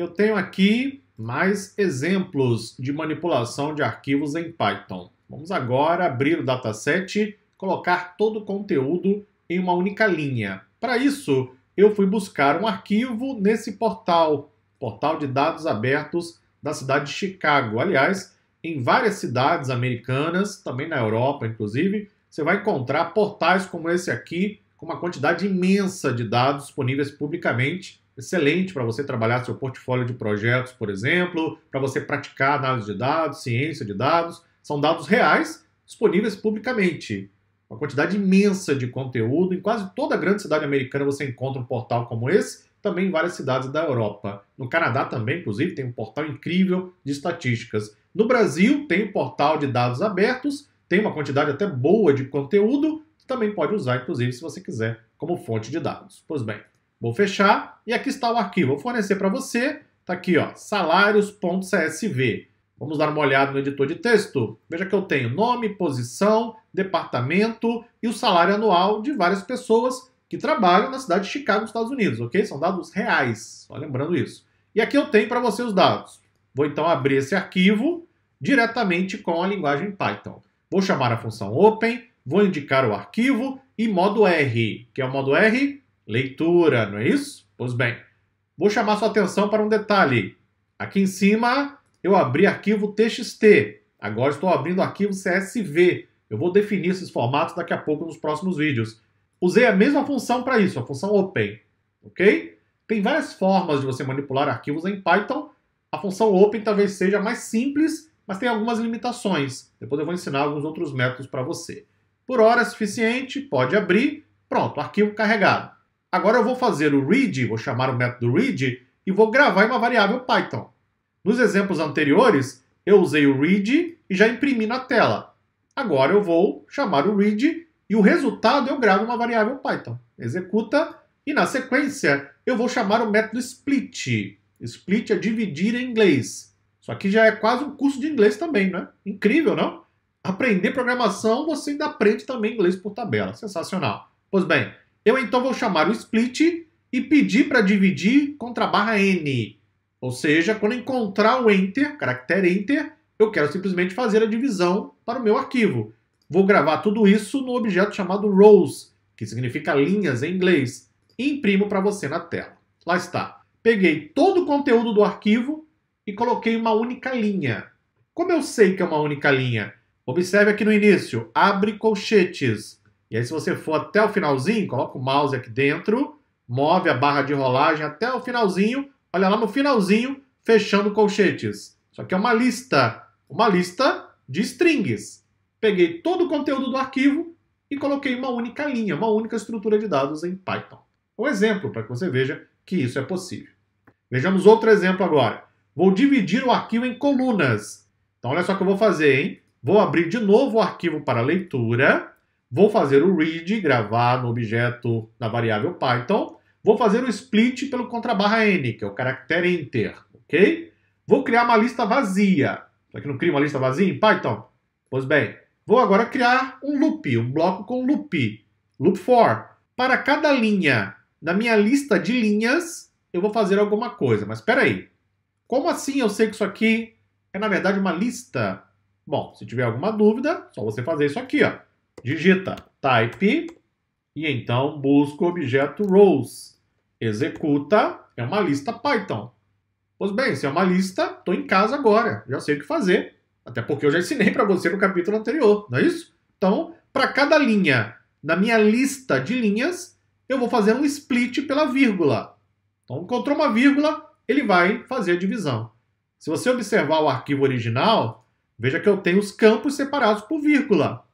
Eu tenho aqui mais exemplos de manipulação de arquivos em Python. Vamos agora abrir o dataset, colocar todo o conteúdo em uma única linha. Para isso, eu fui buscar um arquivo nesse portal, portal de dados abertos da cidade de Chicago. Aliás, em várias cidades americanas, também na Europa, inclusive, você vai encontrar portais como esse aqui, com uma quantidade imensa de dados disponíveis publicamente excelente para você trabalhar seu portfólio de projetos, por exemplo, para você praticar análise de dados, ciência de dados. São dados reais disponíveis publicamente. Uma quantidade imensa de conteúdo. Em quase toda a grande cidade americana você encontra um portal como esse, também em várias cidades da Europa. No Canadá também, inclusive, tem um portal incrível de estatísticas. No Brasil, tem um portal de dados abertos, tem uma quantidade até boa de conteúdo, que também pode usar, inclusive, se você quiser, como fonte de dados. Pois bem, Vou fechar e aqui está o arquivo. Vou fornecer para você, está aqui, ó, salários.csv. Vamos dar uma olhada no editor de texto. Veja que eu tenho nome, posição, departamento e o salário anual de várias pessoas que trabalham na cidade de Chicago, nos Estados Unidos, ok? São dados reais, só lembrando isso. E aqui eu tenho para você os dados. Vou então abrir esse arquivo diretamente com a linguagem Python. Vou chamar a função open, vou indicar o arquivo e modo R, que é o modo R leitura, não é isso? Pois bem, vou chamar sua atenção para um detalhe. Aqui em cima eu abri arquivo TXT, agora estou abrindo arquivo CSV. Eu vou definir esses formatos daqui a pouco nos próximos vídeos. Usei a mesma função para isso, a função open, ok? Tem várias formas de você manipular arquivos em Python. A função open talvez seja mais simples, mas tem algumas limitações. Depois eu vou ensinar alguns outros métodos para você. Por hora é suficiente, pode abrir. Pronto, arquivo carregado. Agora eu vou fazer o read, vou chamar o método read e vou gravar em uma variável Python. Nos exemplos anteriores, eu usei o read e já imprimi na tela. Agora eu vou chamar o read e o resultado eu gravo em uma variável Python. Executa e na sequência eu vou chamar o método split. Split é dividir em inglês. Isso aqui já é quase um curso de inglês também, né? Incrível, não? Aprender programação, você ainda aprende também inglês por tabela. Sensacional. Pois bem, eu então vou chamar o split e pedir para dividir contra a barra n. Ou seja, quando encontrar o enter, caractere enter, eu quero simplesmente fazer a divisão para o meu arquivo. Vou gravar tudo isso no objeto chamado rows, que significa linhas em inglês, e imprimo para você na tela. Lá está. Peguei todo o conteúdo do arquivo e coloquei uma única linha. Como eu sei que é uma única linha? Observe aqui no início, abre colchetes. E aí, se você for até o finalzinho, coloca o mouse aqui dentro, move a barra de rolagem até o finalzinho, olha lá no finalzinho, fechando colchetes. Isso aqui é uma lista, uma lista de strings. Peguei todo o conteúdo do arquivo e coloquei uma única linha, uma única estrutura de dados em Python. Um exemplo para que você veja que isso é possível. Vejamos outro exemplo agora. Vou dividir o arquivo em colunas. Então, olha só o que eu vou fazer, hein? Vou abrir de novo o arquivo para leitura Vou fazer o read, gravar no objeto da variável Python. Vou fazer o split pelo contra barra N, que é o caractere enter, ok? Vou criar uma lista vazia. Será que não cria uma lista vazia em Python? Pois bem, vou agora criar um loop, um bloco com loop, loop for. Para cada linha da minha lista de linhas, eu vou fazer alguma coisa. Mas espera aí, como assim eu sei que isso aqui é, na verdade, uma lista? Bom, se tiver alguma dúvida, só você fazer isso aqui, ó digita type e então busca o objeto rows. Executa, é uma lista Python. Pois bem, se é uma lista, estou em casa agora, já sei o que fazer. Até porque eu já ensinei para você no capítulo anterior, não é isso? Então, para cada linha da minha lista de linhas, eu vou fazer um split pela vírgula. Então, encontrou uma vírgula, ele vai fazer a divisão. Se você observar o arquivo original, veja que eu tenho os campos separados por vírgula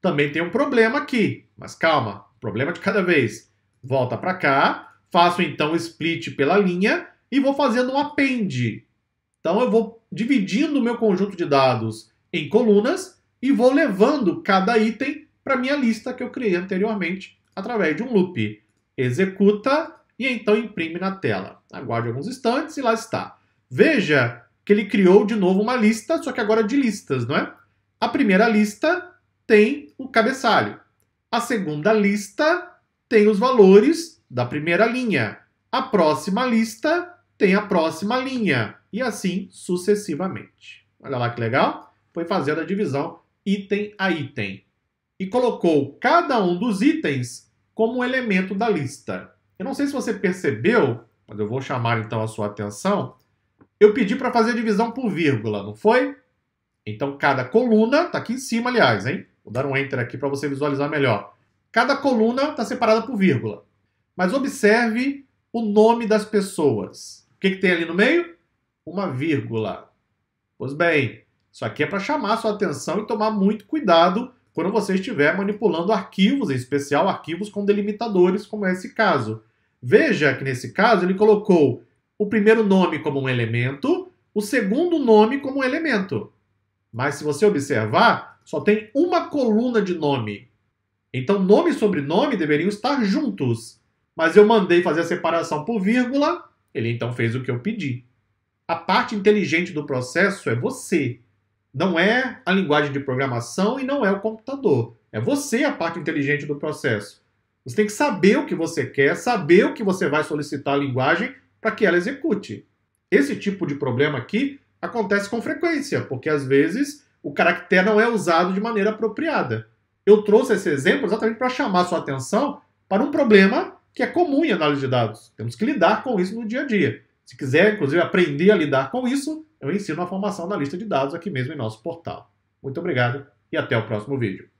também tem um problema aqui, mas calma, problema de cada vez. Volta para cá, faço então split pela linha e vou fazendo um append. Então eu vou dividindo o meu conjunto de dados em colunas e vou levando cada item para minha lista que eu criei anteriormente através de um loop. Executa e então imprime na tela. Aguarde alguns instantes e lá está. Veja que ele criou de novo uma lista, só que agora de listas, não é? A primeira lista tem o cabeçalho. A segunda lista tem os valores da primeira linha. A próxima lista tem a próxima linha. E assim sucessivamente. Olha lá que legal. Foi fazendo a divisão item a item. E colocou cada um dos itens como um elemento da lista. Eu não sei se você percebeu, mas eu vou chamar então a sua atenção. Eu pedi para fazer a divisão por vírgula, não foi? Então, cada coluna está aqui em cima, aliás, hein? Vou dar um enter aqui para você visualizar melhor. Cada coluna está separada por vírgula. Mas observe o nome das pessoas. O que, que tem ali no meio? Uma vírgula. Pois bem, isso aqui é para chamar sua atenção e tomar muito cuidado quando você estiver manipulando arquivos, em especial arquivos com delimitadores, como é esse caso. Veja que nesse caso ele colocou o primeiro nome como um elemento, o segundo nome como um elemento. Mas se você observar, só tem uma coluna de nome. Então, nome e sobrenome deveriam estar juntos. Mas eu mandei fazer a separação por vírgula, ele então fez o que eu pedi. A parte inteligente do processo é você. Não é a linguagem de programação e não é o computador. É você a parte inteligente do processo. Você tem que saber o que você quer, saber o que você vai solicitar à linguagem para que ela execute. Esse tipo de problema aqui acontece com frequência, porque às vezes o caractere não é usado de maneira apropriada. Eu trouxe esse exemplo exatamente para chamar sua atenção para um problema que é comum em análise de dados. Temos que lidar com isso no dia a dia. Se quiser, inclusive, aprender a lidar com isso, eu ensino a formação da lista de dados aqui mesmo em nosso portal. Muito obrigado e até o próximo vídeo.